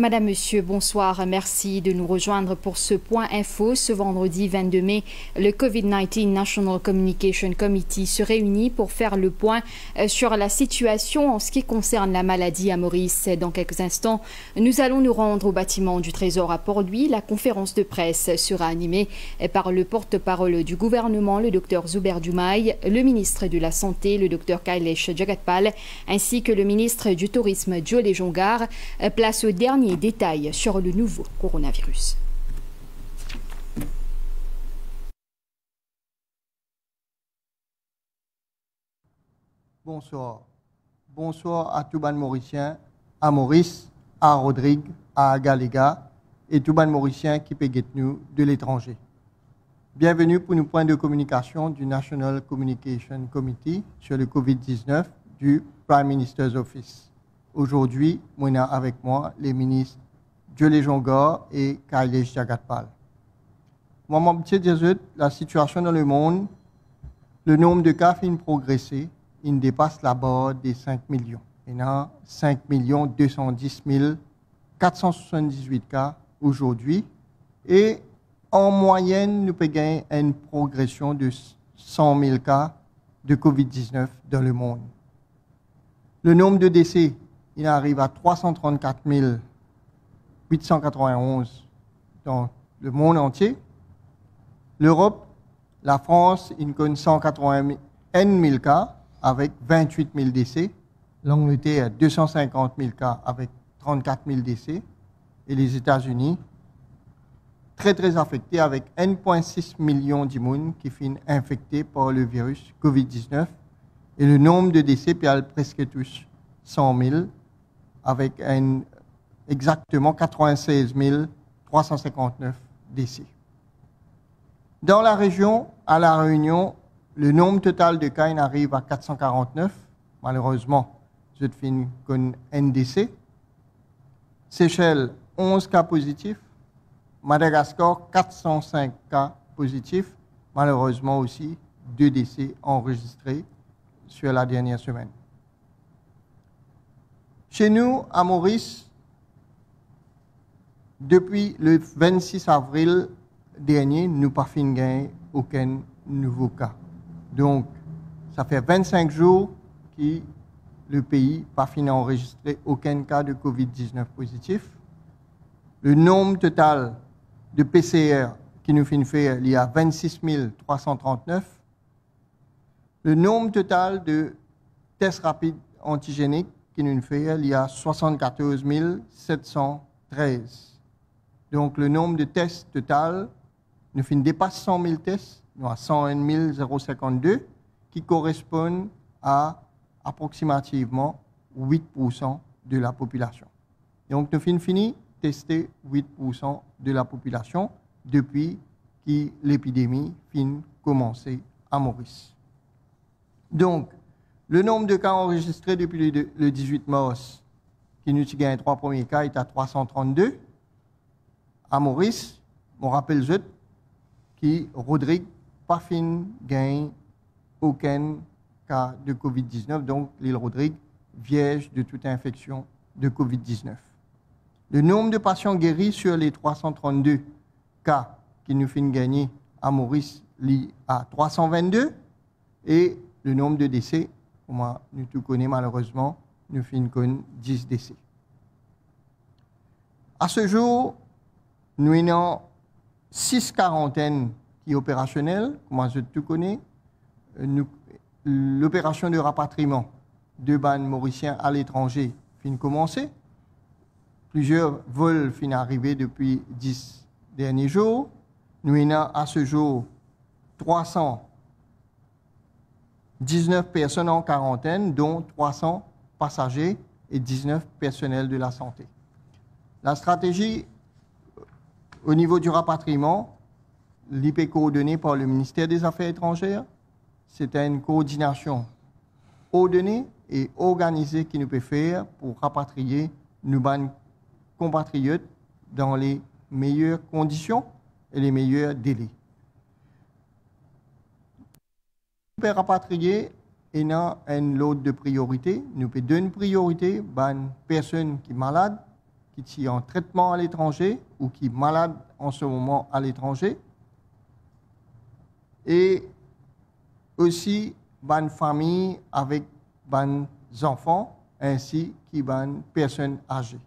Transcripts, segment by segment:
Madame, Monsieur, bonsoir. Merci de nous rejoindre pour ce point info. Ce vendredi 22 mai, le COVID-19 National Communication Committee se réunit pour faire le point euh, sur la situation en ce qui concerne la maladie à Maurice. Dans quelques instants, nous allons nous rendre au bâtiment du Trésor à Port-Louis. La conférence de presse sera animée euh, par le porte-parole du gouvernement, le docteur Zuber Dumay, le ministre de la Santé, le docteur Kailesh Jagatpal, ainsi que le ministre du Tourisme, Joe Jongar. Euh, place au dernier détails sur le nouveau coronavirus. Bonsoir. Bonsoir à Touban Mauricien, à Maurice, à Rodrigue, à Galega et Touban Mauricien qui péguette nous de l'étranger. Bienvenue pour nos points de communication du National Communication Committee sur le COVID-19 du Prime Minister's Office. Aujourd'hui, on a avec moi les ministres Dieu Jonga et Kailesh Jagatpal. Maman Petit la situation dans le monde, le nombre de cas finit progresser, il dépasse la barre des 5 millions. Il y a 5 210 478 cas aujourd'hui. Et en moyenne, nous pouvons une progression de 100 000 cas de COVID-19 dans le monde. Le nombre de décès il arrive à 334 891 dans le monde entier. L'Europe, la France, il connaît 180 000 cas avec 28 000 décès. L'Angleterre, 250 000 cas avec 34 000 décès. Et les États-Unis, très très affectés avec 1,6 million d'immunes qui finissent infectés par le virus COVID-19. Et le nombre de décès, presque tous, 100 000 avec exactement 96 359 décès. Dans la région, à La Réunion, le nombre total de cas arrive à 449. Malheureusement, je fin qu'un NDC. Seychelles, 11 cas positifs. Madagascar, 405 cas positifs. Malheureusement aussi, deux décès enregistrés sur la dernière semaine. Chez nous, à Maurice, depuis le 26 avril dernier, nous pas gagner aucun nouveau cas. Donc, ça fait 25 jours que le pays pas fini enregistrer aucun cas de COVID-19 positif. Le nombre total de PCR qui nous finit fait, il y a 26 339. Le nombre total de tests rapides antigéniques fait, il y a 74 713. Donc le nombre de tests total nous fin dépasse 100 000 tests, nous avons 101 052, qui correspondent à approximativement 8% de la population. Donc nous finissons fini tester 8% de la population depuis que l'épidémie fin commencé à Maurice. Donc, le nombre de cas enregistrés depuis le 18 mars, qui nous gagne trois premiers cas, est à 332. À Maurice, on rappelle que qui Rodrigue pas gagne aucun cas de COVID-19, donc l'île Rodrigue vierge de toute infection de COVID-19. Le nombre de patients guéris sur les 332 cas qui nous finissent gagner à Maurice lit à 322 et le nombre de décès comme nous tout connaissons malheureusement, nous finissons 10 décès. À ce jour, nous avons 6 quarantaines qui sont opérationnelles, je tout connais. L'opération de rapatriement de bannes mauriciens à l'étranger fin commencé. Plusieurs vols fin arrivés depuis 10 derniers jours. Nous avons à ce jour 300 19 personnes en quarantaine, dont 300 passagers et 19 personnels de la santé. La stratégie euh, au niveau du rapatriement, l'IP coordonnée par le ministère des Affaires étrangères, c'est une coordination ordonnée et organisée qui nous peut faire pour rapatrier nos compatriotes dans les meilleures conditions et les meilleurs délais. peut rapatrier et un lot de priorité. Nous peut donner une priorité à une personne qui est malade, qui est en traitement à l'étranger ou qui est malade en ce moment à l'étranger. Et aussi une famille avec des enfants ainsi une personne âgées.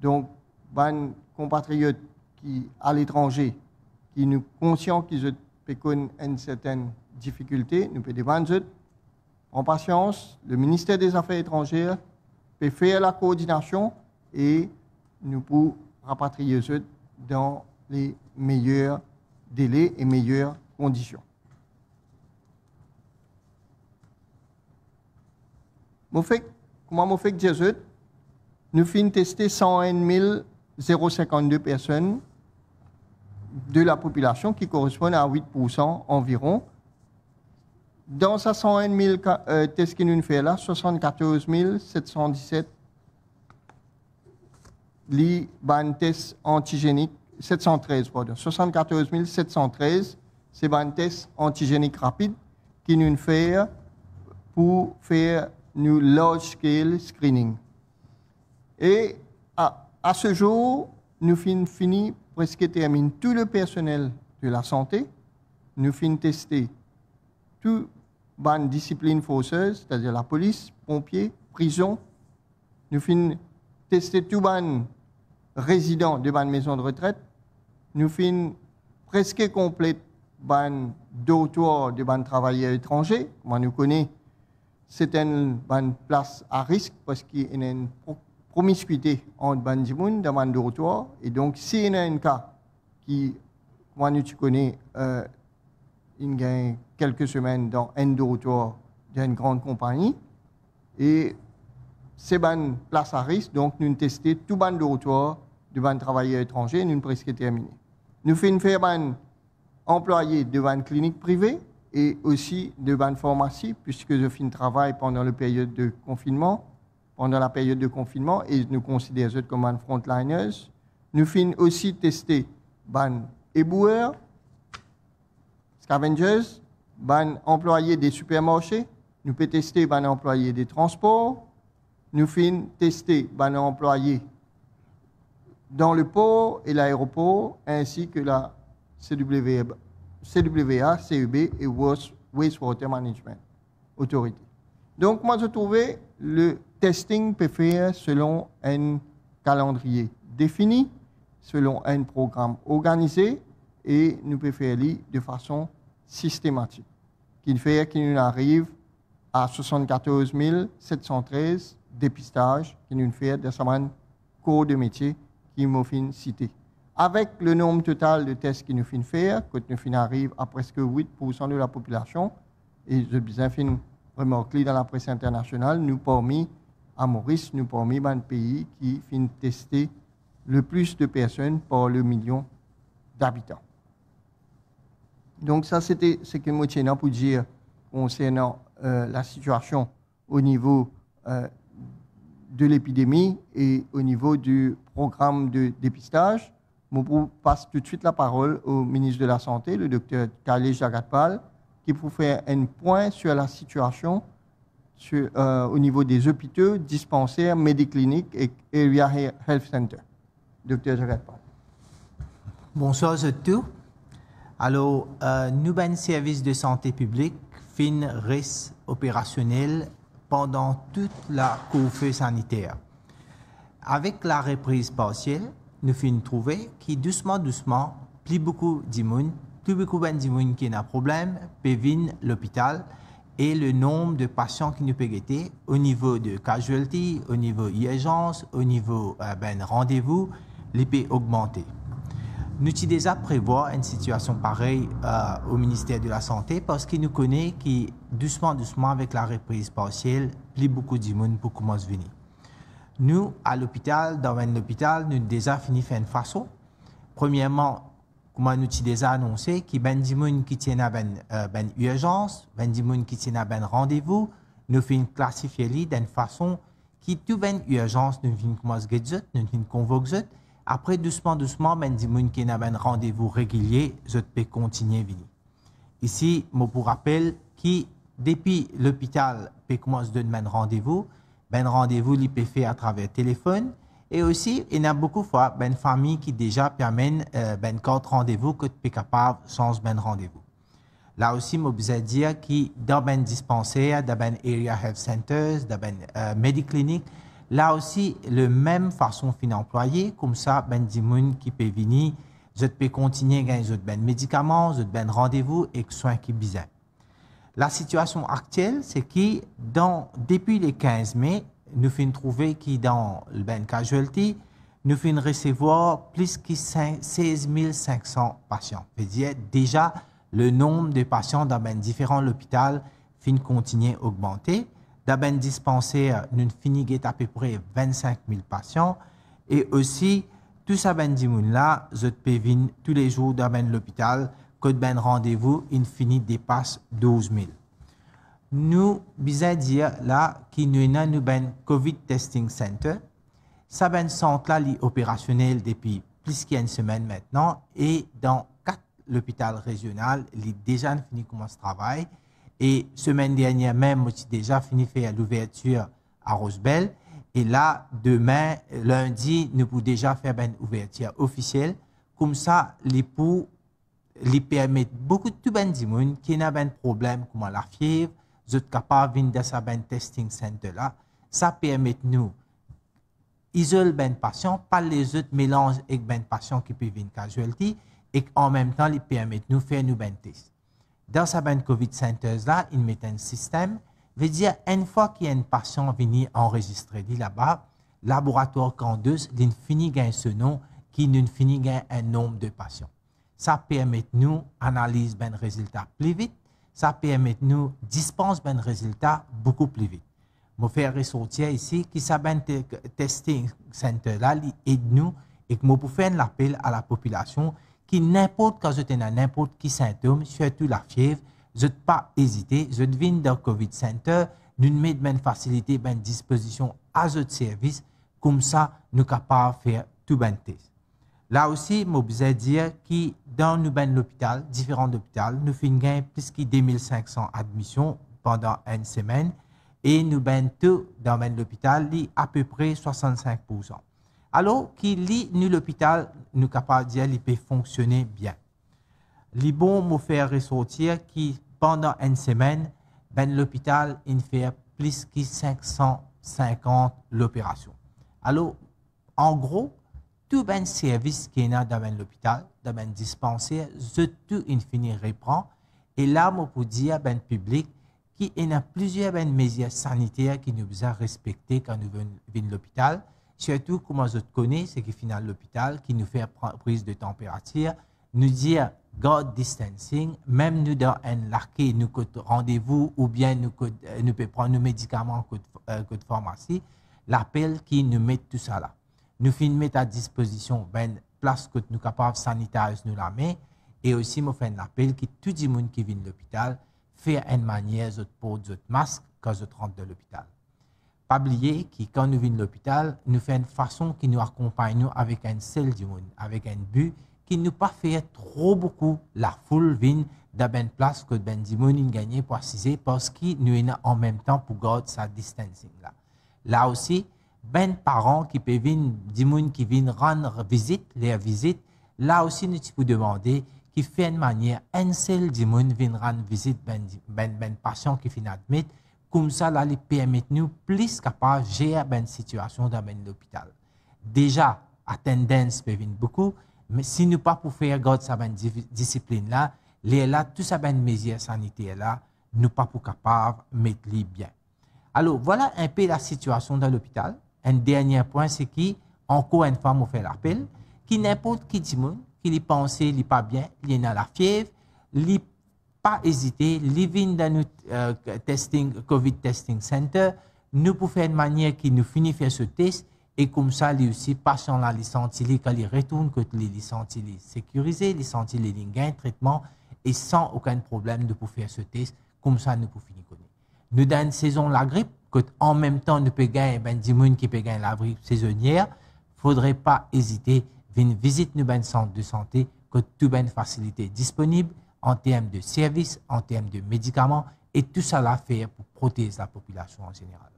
Donc, ban compatriotes qui à l'étranger, qui nous conscient qu'ils ont une certaine difficultés, nous pouvons demander en patience, le ministère des Affaires étrangères peut faire la coordination et nous pouvons rapatrier ceux dans les meilleurs délais et meilleures conditions. Comment nous faisons dire Nous finissons tester 101 052 personnes de la population qui correspond à 8% environ dans ces 101 000 tests qui nous fait là, 74 717 li ban 713, pardon. 74 713, c'est un test antigénique rapide qui nous fait pour faire nos large scale screening. Et à, ce jour, nous finissons fini presque terminé, tout le personnel de la santé, nous fin tester tout ban discipline forceuse, c'est-à-dire la police, pompiers, prison. Nous avons tester tout les résident de ban maison de retraite. Nous avons presque complète ban droits de ban travailleurs étrangers. Moi, nous c'est une ban place à risque parce qu'il y a une promiscuité entre ban gens dans ban d'auteur. Et donc, s'il y a un cas qui, moi, nous euh, y a un cas quelques semaines dans un dortoir d'une grande compagnie. Et c'est une place à risque, donc nous testé tout ban de retour de ban travailleurs étrangers, nous presque terminé. Nous faisons faire ban employés de ban clinique privée et aussi de ban pharmacie, puisque je un travail pendant la période de confinement, pendant la période de confinement, et nous considérons comme un frontliners. Nous faisons aussi tester ban éboueurs, scavengers, ben employés des supermarchés, nous pouvons tester ban employés des transports, nous pouvons tester ben employés dans le port et l'aéroport, ainsi que la CWA, CUB e et Wastewater Management Authority. Donc, moi, je trouvais le testing peut faire selon un calendrier défini, selon un programme organisé, et nous pouvons faire de façon systématique, qui fait nous arrive à 74 713 dépistages qui nous fait des semaines cours de métier qui nous finit cité. Avec le nombre total de tests qui nous de faire, que nous fin arrive à presque 8% de la population, et je bien fin remarqué dans la presse internationale, nous parmi, à Maurice, nous parmi un pays qui finit tester le plus de personnes par le million d'habitants. Donc ça, c'était ce que Mochena pour dire concernant euh, la situation au niveau euh, de l'épidémie et au niveau du programme de dépistage. Je passe tout de suite la parole au ministre de la Santé, le docteur Khaled Jagatpal, qui pour faire un point sur la situation sur, euh, au niveau des hôpitaux, dispensaires, médicliniques et Area Health Center. Docteur Jagatpal. Bonsoir à tous. Alors, euh, nous avons un service de santé publique fin risques opérationnel pendant toute la couvre sanitaire. Avec la reprise partielle, nous avons trouvé qui doucement doucement, plus beaucoup d'immunes, plus beaucoup ben d'immunes qui ont un problème, pévine l'hôpital et le nombre de patients qui nous peuvent au niveau de casualty, au niveau urgence, au niveau euh, ben, rendez-vous, les peut augmenter. Nous déjà prévoit une situation pareille euh, au ministère de la Santé parce qu'il nous connaît que doucement, doucement, avec la reprise partielle, plus beaucoup de gens pour commencer à venir. Nous, à l'hôpital, dans un hôpital, nous avons déjà fini faire une façon. Premièrement, comment nous avons déjà annoncé qu'il y a gens qui tiennent à une euh, urgence, ben des gens qui tiennent à un rendez-vous. Nous faisons classifier d'une façon qui, tout une urgence, nous faisons commencer à nous faisons convoquer après, doucement, doucement, ben qu'il qui a un ben rendez-vous régulier, je peux continuer à venir. Ici, je pour rappel, qui, depuis l'hôpital, peut commencer de donner un ben rendez-vous, ben rendez-vous, il peut faire à travers téléphone, et aussi, il y a beaucoup de fois, ben famille qui déjà permet euh, ben rendez-vous que tu peux capable sans ben rendez-vous. Là aussi, je vous dire qui dans ben dispensaire, dans ben area health centers, dans ben euh, Là aussi, le même façon fin employé, comme ça, ben dimoun qui peut venir, je peux continuer à gagner ben médicaments, je ben rendez-vous et soins qui bisaient. La situation actuelle, c'est que dans, depuis le 15 mai, nous fin trouver qui dans le ben casualty, nous fin recevoir plus que 16 500 patients. cest dire déjà le nombre de patients dans ben différents hôpitaux fin continuer à augmenter d'Aben dispensé d'une finie à peu près 25 000 patients. Et aussi, tout ça ben dimoun là, pévin tous les jours d'Aben l'hôpital, que ben rendez-vous infini dépasse 12 000. Nous, bisa dire là, qui nous avons nous ben COVID Testing Center. Ça ben centre là, est opérationnel depuis plus qu'une semaine maintenant. Et dans quatre l'hôpital régional, il est déjà fini comment ce travail. Et semaine dernière même, j'ai déjà fini faire l'ouverture à Rosebel. Et là, demain, lundi, nous pouvons déjà faire une ben, ouverture officielle. Comme ça, les pour les permettent beaucoup de tout ben, qui n'a pas ben, de problème comme la fièvre, sont capables de venir dans testing center là. Ça permet nous isoler ben patient, pas les autres mélanges avec les patients qui peuvent venir casualty et en même temps, les permet nous faire nos ben dans sa bande COVID là, il met un système. Veut dire, une fois qu'il y a un patient venu enregistrer là-bas, laboratoire deux, il finit gain ce nom qui ne finit un nombre de patients. Ça permet nous analyse ben résultat plus vite. Ça permet nous dispense ben résultat beaucoup plus vite. Je faire ressortir ici que ça testing center là, aide nous et que je peux faire appel à la population qui n'importe quand vous avez n'importe qui symptôme, surtout la fièvre, je n'ai pas hésiter, je viens dans le COVID Center, nous mettons une ben facilité, une ben disposition à ce service, comme ça, nous sommes capables faire tout le ben test. Là aussi, je vous dire que dans nos l'hôpital, différents hôpitaux, nous avons plus de 2500 admissions pendant une semaine et nous avons tout dans l'hôpital à peu près 65% alors qui lit ni l'hôpital nous capable dire qu'il peut fonctionner bien. Les bon me fait ressortir que pendant une semaine, ben l'hôpital fait plus que 550 l'opération. Alors, en gros, tout ben service qui a dans ben l'hôpital, dans ben dispensaire, tout infini reprend. Et là, je peux dire ben public qu'il y a plusieurs ben mesures sanitaires qui nous ont respectées quand nous venons à l'hôpital. Surtout, comme je te connais, c'est que finalement, l'hôpital qui nous fait prise de température, nous dit « God distancing, même nous dans un larqué, nous rendez-vous ou bien nous, euh, nous prendre nos médicaments en de euh, pharmacie, l'appel qui nous met tout ça là. Nous fin mettre à disposition ben place que nous capables sanitaires nous la met et aussi nous faisons un appel qui tout le monde qui vient de l'hôpital fait une manière de porter des masque quand je rentre de l'hôpital pas oublier que quand nous venons à l'hôpital, nous faisons une façon qui nous accompagne avec un seul du monde, avec un but qui nous pas fait trop beaucoup la foule vient dans place que ben Dimon gagné pour assiser parce qu'il nous a en même temps pour garder sa distancing là. Là aussi, ben parents qui peuvent venir, monde qui viennent rendre visite, les visites, là aussi nous pouvons demander qui fait une manière un seul monde vienne rendre visite ben, ben, ben, patient qui finit admettre comme ça, là, les permet nous plus capable de gérer la ben, situation dans ben, l'hôpital. Déjà, la tendance peut beaucoup, mais si nous pas pour faire garde sa ben, discipline là, les là, tout ça, ben santé là, nous pas pour capable mettre les bien. Alors, voilà un peu la situation dans l'hôpital. Un dernier point, c'est qui encore une fois, fait l'appel, qui n'importe qui dit monde, qui pensées ne il pas bien, il a la fièvre, il pas hésiter. Living in notre euh, Testing, COVID Testing Center, nous pouvons faire une manière qui nous finit faire ce test et comme ça, lui aussi, passant la licence, il quand ils retourne, que les licences il est sécurisé, licence un traitement et sans aucun problème de pouvoir faire ce test. Comme ça, nous pouvons finir Nous, dans une saison la grippe, que en même temps, nous pouvons gagner ben, qui peut gagner la grippe saisonnière, faudrait pas hésiter, venir visiter nos centre de santé, que tout ben facilité disponible en termes de services, en termes de médicaments, et tout ça à faire pour protéger la population en général.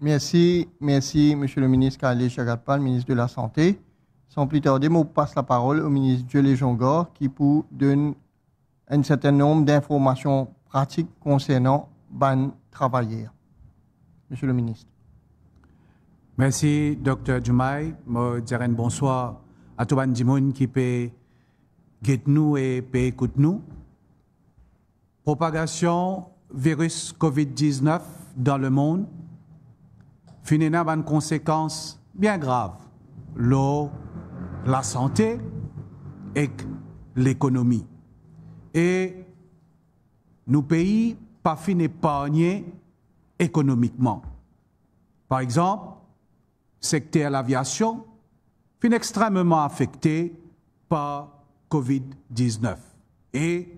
Merci, merci, Monsieur le ministre Khalil Chagatpal, ministre de la Santé. Sans plus tarder, je passe la parole au ministre Jolie Jongor qui pour donner un certain nombre d'informations pratiques concernant ban travailleurs. Monsieur le ministre. Merci, Docteur Jumay. Je bonsoir à tout le monde qui peut guide nous et paix écoute nous. Propagation virus COVID-19 dans le monde finit une conséquence bien grave. L'eau, la santé et l'économie. Et nos pays pas fin épargnés économiquement. Par exemple, secteur de l'aviation fin extrêmement affecté par Covid-19. Et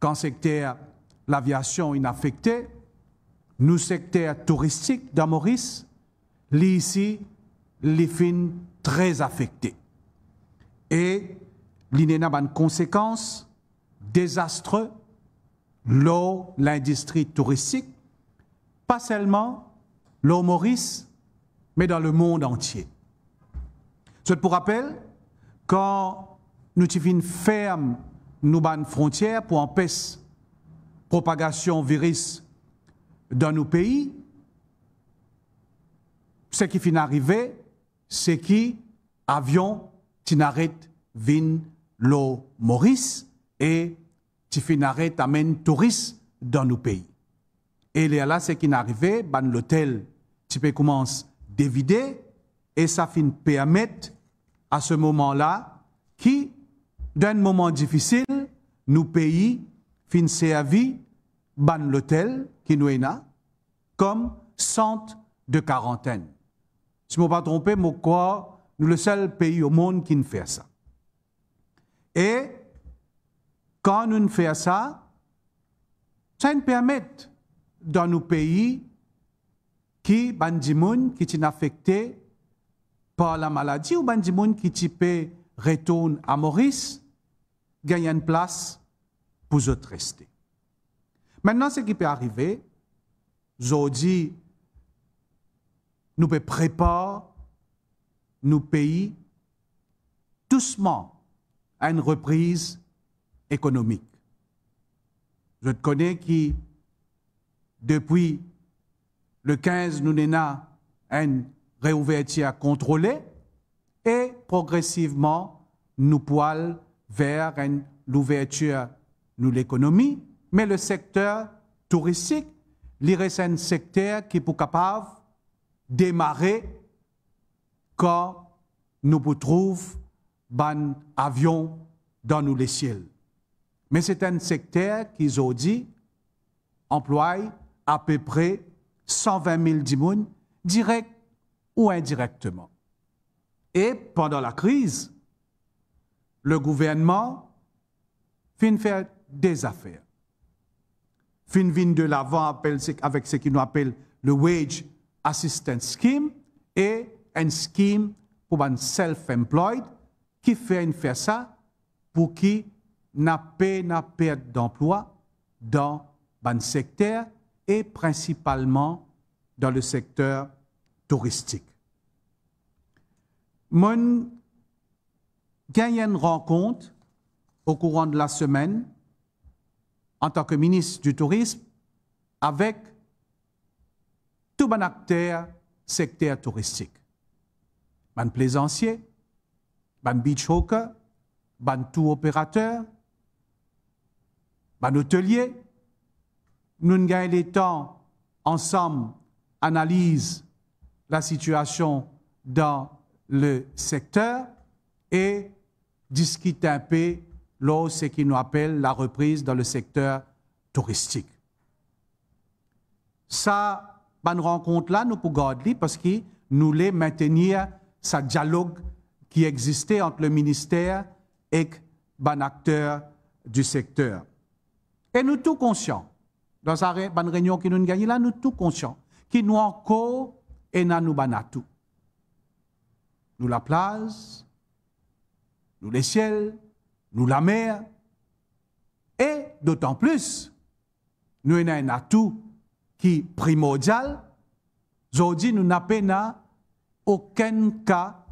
quand secteur l'aviation inaffectée, nous secteur touristique dans Maurice, ici, les fins très affectés. Et a conséquence désastreuse l'eau, l'industrie touristique, pas seulement l'eau Maurice, mais dans le monde entier. C'est pour rappel, quand nous devons ferme nous frontières pour empêcher propagation virus dans nos pays. Ce qui finit arrivé, c'est qui avion tinaret vin l'eau Maurice et tifinaret amène touristes dans nos pays. Et là, ce qui est arrivé, ben, l'hôtel, commence à commence dévider et ça fin permettre à ce moment-là d'un moment difficile, nous pays fin vie ban l'hôtel qui nous est comme centre de quarantaine. Si je ne me pas trompé, je crois nous le seul pays au monde qui ne fait ça. Et quand nous faisons ça, ça nous permet dans nos pays qui qui sont affectés par la maladie ou bandimoun qui peut retourne à Maurice gagne une place pour vous rester. Maintenant, ce qui peut arriver, vous dis, nous peut préparer nos pays doucement à une reprise économique. Je te connais qui, depuis le 15, nous n'avons une réouverture contrôlée et progressivement, nous pouvons vers l'ouverture de l'économie, mais le secteur touristique, c'est un secteur qui est capable de démarrer quand nous trouvons un avion dans nos les ciels. Mais c'est un secteur qui, aujourd'hui, emploie à peu près 120 000 direct ou indirectement. Et pendant la crise, le gouvernement fin faire des affaires. Fin de l'avant avec ce qu'on appelle le Wage Assistance Scheme et un scheme pour les self-employed qui fait une faire ça pour qui n'a pas n'a perte d'emploi dans le secteur et principalement dans le secteur touristique. Mon quand une rencontre au courant de la semaine, en tant que ministre du Tourisme, avec tout bon acteur secteur touristique. Ban plaisancier, ban beach hawker, ban tout opérateur, ban hôtelier. Nous gagnons le temps ensemble, analyse la situation dans le secteur et discuter un peu ce qui nous appelle la reprise dans le secteur touristique. Ça, bonne rencontre-là, nous pour garder parce que nous voulons maintenir ce dialogue qui existait entre le ministère et les acteur du secteur. Et nous tous conscients, dans la réunion qui nous gagne là, nous tous conscients, qui nous encore et nous nous tout. Nous la place, nous les ciels, nous la mer, et d'autant plus, nous avons un atout qui est primordial. Aujourd'hui, nous n'avons aucun cas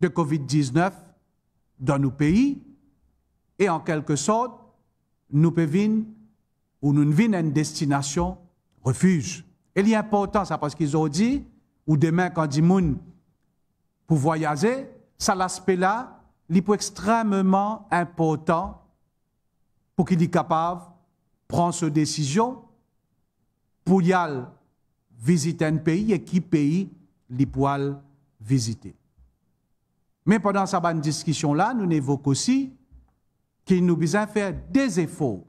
de COVID-19 dans nos pays, et en quelque sorte, nous pouvons ou nous à une destination refuge. Et il est important, ça, parce qu'ils ont dit, ou demain, quand ils pour voyager, ça l'aspect là, il est extrêmement important pour qu'il soit capable de prendre décision pour pour visiter un pays et qui pays li puisse visiter mais pendant cette discussion-là, nous évoquons aussi qu'il nous faut faire des efforts,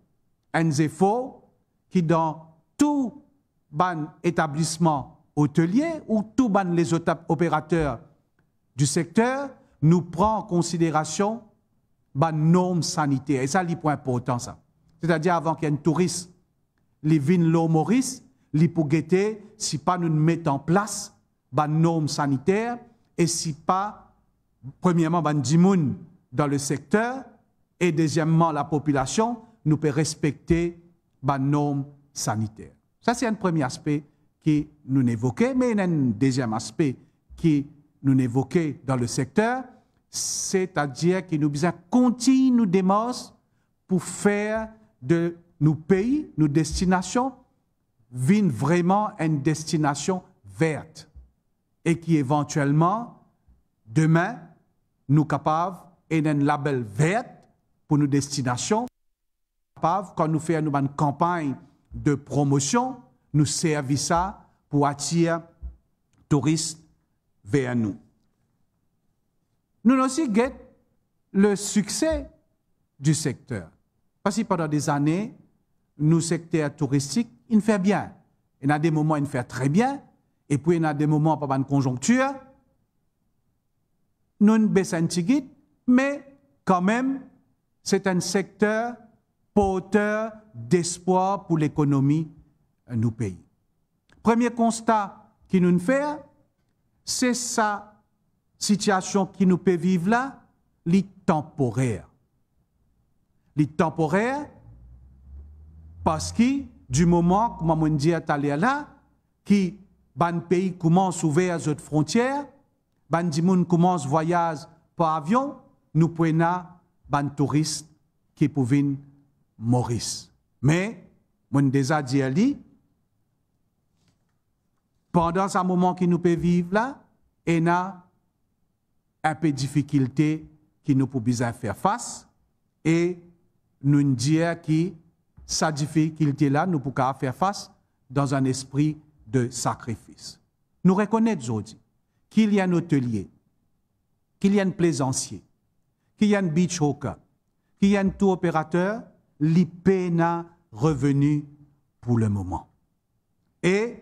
efforts, un qui, qui dans tout ban établissement hôtelier ou tout ban les opérateurs du secteur nous prend en considération les bah, normes sanitaires. Et ça, c'est point important, ça. C'est-à-dire, avant un touriste les vigne l'eau Maurice, les si pas nous mettons en place les bah, normes sanitaires, et si pas, premièrement, les bah, dimoun dans le secteur, et deuxièmement, la population, nous peut respecter les normes sanitaires. Ça, c'est un premier aspect qui nous évoquait, mais il y a un deuxième aspect qui nous évoquer dans le secteur, c'est-à-dire qu'il nous faut continuer nos démarches pour faire de nos pays, nos destinations, vraiment une destination verte et qui éventuellement, demain, nous capables et un label vert pour nos destinations, capables quand nous faisons une campagne de promotion, nous servir ça pour attirer touristes vers nous. Nous aussi le succès du secteur. Parce que pendant des années, nous, secteur touristique, il fait bien. Il y a des moments, il fait très bien. Et puis, il y a des moments, pas de conjoncture. Nous, ne baissons mais quand même, c'est un secteur porteur d'espoir pour l'économie de euh, nos pays. Premier constat qui nous fait, c'est sa situation qui nous peut vivre là, li temporaire. Li temporaire, parce que du moment, nous on dit là, qui ban pays commence à ouvrir les frontières, ban dimoun commence voyage par avion, nous prenons ban touristes qui peuvent venir Maurice. Mais, mon déjà dit pendant ce moment qui nous peut vivre là, il y a un peu de difficulté qui nous peut faire face et nous dire que cette difficulté là, nous pouvons faire face dans un esprit de sacrifice. Nous reconnaissons aujourd'hui qu'il y a un hôtelier, qu'il y a un plaisancier, qu'il y a un beach hawker, qu'il y a un tout opérateur, l'IP n'a revenu pour le moment. Et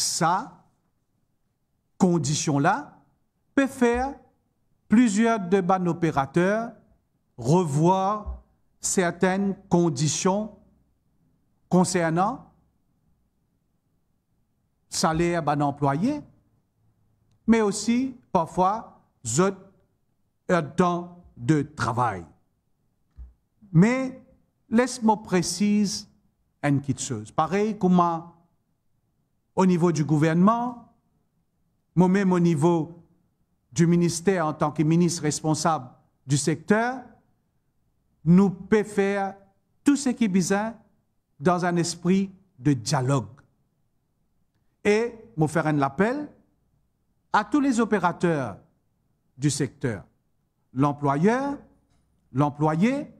ça, condition-là, peut faire plusieurs de ban opérateurs revoir certaines conditions concernant salaire ban employé, mais aussi parfois autres euh, temps de travail. Mais laisse-moi préciser une petite chose. Pareil comment au niveau du gouvernement, moi-même au niveau du ministère en tant que ministre responsable du secteur, nous peut faire tout ce qui est bizarre dans un esprit de dialogue. Et je faire un appel à tous les opérateurs du secteur, l'employeur, l'employé,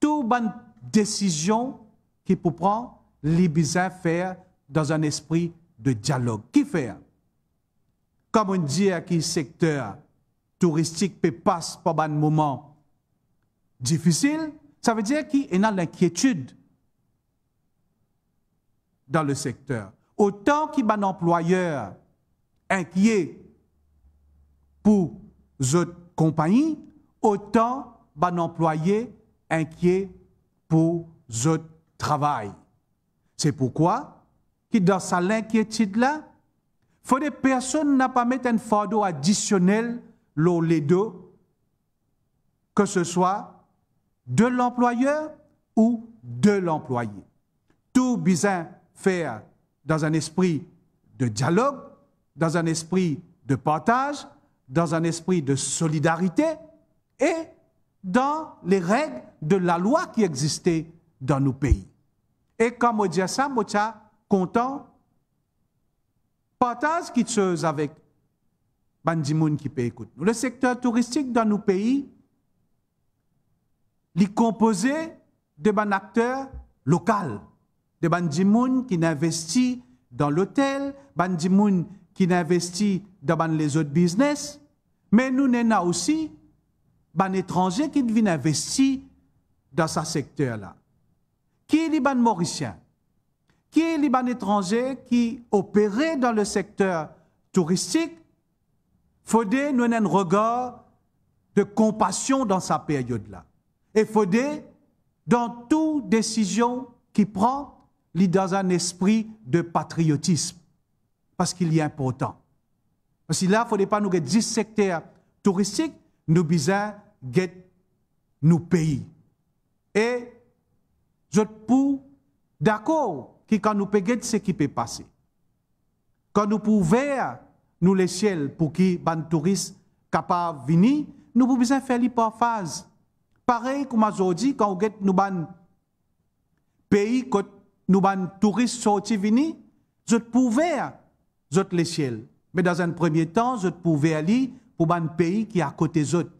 toute bonne décision qui peut prendre, les besoins faire dans un esprit de dialogue. Qui fait hein? Comme on dit à hein, qui secteur touristique peut passer par un moment difficile, ça veut dire qu'il y a l'inquiétude dans le secteur. Autant qu'il y a un employeur inquiet pour autres compagnies, autant y un employé inquiet pour autres travail. C'est pourquoi qui dans sa l'inquiétude là, faut que personne n'a pas mettre un fardeau additionnel l'eau les deux, que ce soit de l'employeur ou de l'employé. Tout besoin faire dans un esprit de dialogue, dans un esprit de partage, dans un esprit de solidarité et dans les règles de la loi qui existait dans nos pays. Et comme on dit ça, content, partage quelque chose avec les qui peut écouter. Le secteur touristique dans nos pays, il est composé de ban acteurs locaux, de gens qui investit dans l'hôtel, gens qui investit dans les autres business, mais nous avons aussi des étrangers qui viennent investir dans ce secteur-là. Qui est les mauriciens qui est Liban étranger qui opérait dans le secteur touristique, Fodé nous un regard de compassion dans sa période-là. Et Fodé, dans toute décision qu'il prend, lit dans un esprit de patriotisme, parce qu'il est important. Parce que là, il ne faudrait pas nous 10 secteurs touristiques, nous besoin nous pays. Et je pour d'accord qui quand nous voir ce qui peut passer. Quand nous pouvons nous les ciels pour que les touristes capables de venir, nous pouvons faire les par phase. Pareil comme aujourd'hui, quand nous nous ban pays, quand nous ban touristes sortis venir, je pouvais, je les ciels. Mais dans un premier temps, je pouvais aller pour un pays qui est à côté autres.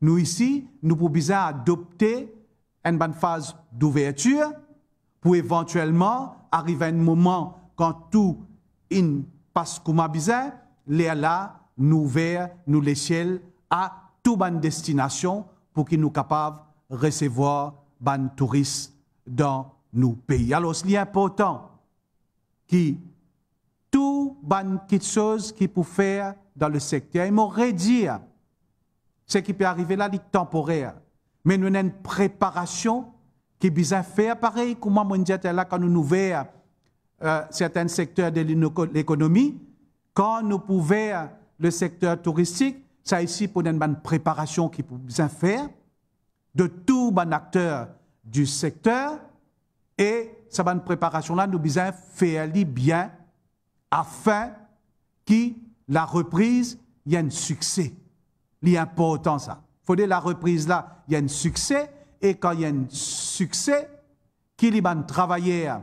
Nous ici, nous pouvons adopter une bonne phase d'ouverture, pour éventuellement arriver à un moment quand tout in passe comme bizarre, les là nous vers nous les ciels à tout bonne destination pour qu'ils nous capable recevoir ban touristes dans nos pays. Alors, c'est important qui tout ban choses chose qui peut faire dans le secteur. Il m'aurait dit ce qui peut arriver là, c'est temporaire. Mais nous avons une préparation que bisa faire pareil comment mondial là quand nous ouvert euh, certains secteurs de l'économie, quand nous pouvons le secteur touristique, ça ici pour une bonne préparation qui besoin bien faire de tout bon acteur du secteur et cette bonne préparation là nous bien faire bien afin que la reprise y ait un succès. important ça. Faut que la reprise là y ait un succès et quand il y a un succès, qui y un travailleur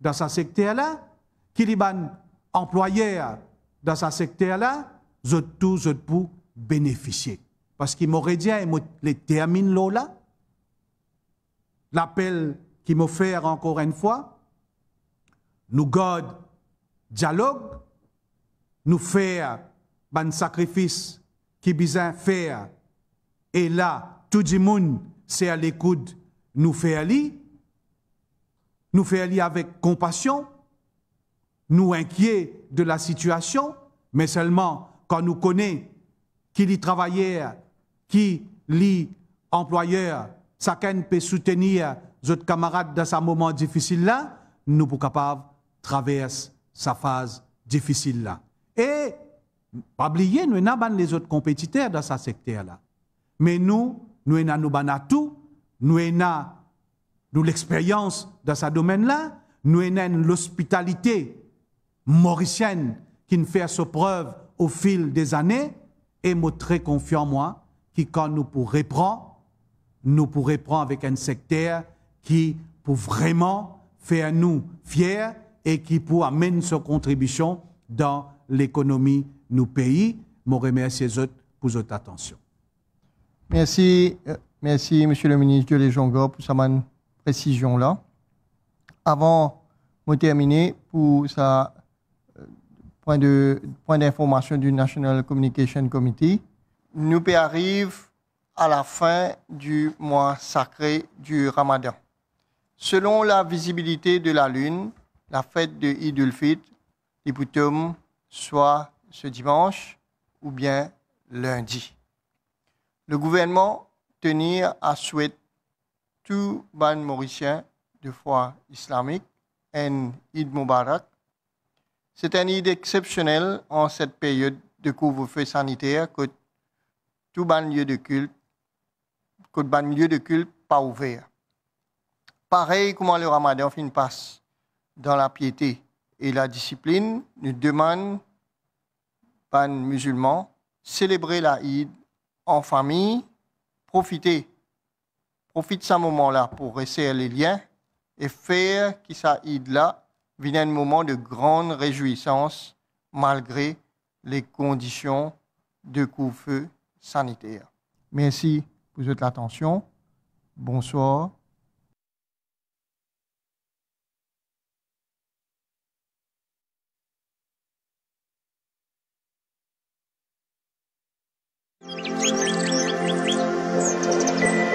dans ce secteur-là, qui y un employeur dans ce secteur-là, je tout, je pour bénéficier. Parce qu'il m'aurait dit, il hein, les termine là, l'appel qui m'a encore une fois, nous garde dialogue, nous faire un ben sacrifice qui besoin faire. Et là, tout le monde c'est à l'écoute, nous faire aller, nous faire li avec compassion, nous inquiets de la situation, mais seulement quand nous connaît qui y travailleurs, qui li employeur, chacun peut soutenir notre camarades dans ce moment difficile là, nous pour capable traverser sa phase difficile là. Et pas oublier, nous n'avons pas les autres compétiteurs dans ce secteur là. Mais nous, nous avons nos nous avons l'expérience dans ce domaine-là, nous avons l'hospitalité mauricienne qui nous fait sa preuve au fil des années, et suis très confiant, moi, qui quand nous pour reprendre, nous pour reprendre avec un secteur qui pour vraiment faire nous fiers et qui pour amener sa contribution dans l'économie de nos pays. Je remercie autres pour votre attention. Merci, euh, merci, Monsieur le ministre de Gor pour sa précision là. Avant de terminer, pour sa euh, point de point d'information du National Communication Committee, nous arrivons à la fin du mois sacré du Ramadan. Selon la visibilité de la lune, la fête de Eid al soit ce dimanche ou bien lundi. Le gouvernement tenir à souhaiter tout ban mauricien de foi islamique, un Eid Mubarak. C'est un Id exceptionnel en cette période de couvre-feu sanitaire que tout ban lieu de culte, que ban lieu de culte pas ouvert. Pareil comment le ramadan fin passe dans la piété et la discipline, nous demande ban musulmans célébrer la en famille, profitez. de ce moment-là pour resserrer les liens et faire que ça aide là vienne un moment de grande réjouissance malgré les conditions de couvre feu sanitaire. Merci pour votre attention. Bonsoir. Thank you.